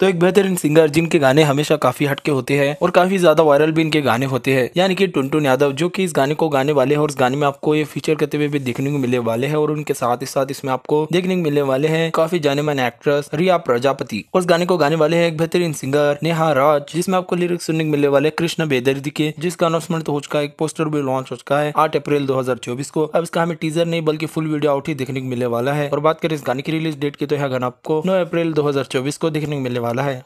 तो एक बेहतरीन सिंगर जिनके गाने हमेशा काफी हटके होते हैं और काफी ज्यादा वायरल भी इनके गाने होते हैं यानी कि टुनटुन यादव जो कि इस गाने को गाने वाले हैं और इस गाने में आपको ये फीचर करते हुए भी देखने को मिलने वाले हैं और उनके साथ ही साथ इसमें आपको देखने को मिलने वाले हैं काफी जाने माने एक्ट्रेस रिया प्रजापति और इस गाने को गाने वाले है एक बेहतरीन सिंगर नेहा राज जिसमें आपको लिरिक्स सुनने को मिलने वाले कृष्ण बेदर्दी के जिसका अनाउंसमेंट तो हो चुका है एक पोस्टर भी लॉन्च हो चुका है आठ अप्रैल दो को अब इसका हमें टीजर नहीं बल्कि फुल वीडियो आउट ही देखने को मिलने वाला है और बात करें इस गाने की रिलीज डेट की तो यह गाना आपको नौ अप्रैल दो को देखने को मिलने वाला वाला है